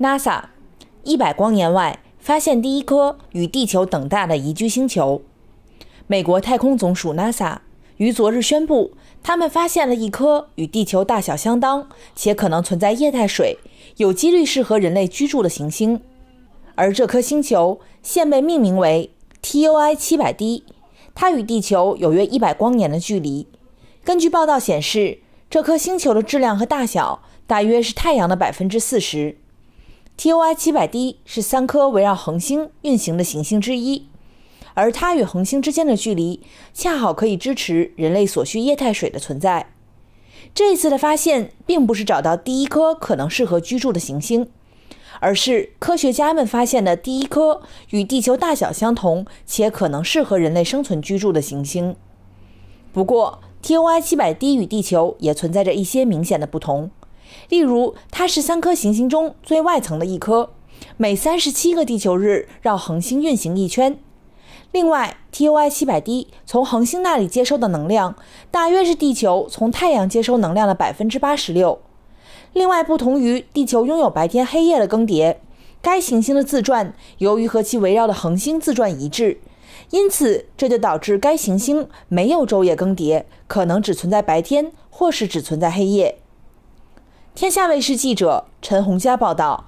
NASA 一百光年外发现第一颗与地球等大的宜居星球。美国太空总署 NASA 于昨日宣布，他们发现了一颗与地球大小相当且可能存在液态水、有几率适合人类居住的行星。而这颗星球现被命名为 T o I 七百 D，它与地球有约一百光年的距离。根据报道显示，这颗星球的质量和大小大约是太阳的百分之四十。TOI 七百 D 是三颗围绕恒星运行的行星之一，而它与恒星之间的距离恰好可以支持人类所需液态水的存在。这次的发现并不是找到第一颗可能适合居住的行星，而是科学家们发现的第一颗与地球大小相同且可能适合人类生存居住的行星。不过，TOI 七百 D 与地球也存在着一些明显的不同。例如，它是三颗行星中最外层的一颗，每三十七个地球日绕恒星运行一圈。另外，T O I 七百 d 从恒星那里接收的能量大约是地球从太阳接收能量的百分之八十六。另外，不同于地球拥有白天黑夜的更迭，该行星的自转由于和其围绕的恒星自转一致，因此这就导致该行星没有昼夜更迭，可能只存在白天或是只存在黑夜。天下卫视记者陈红佳报道。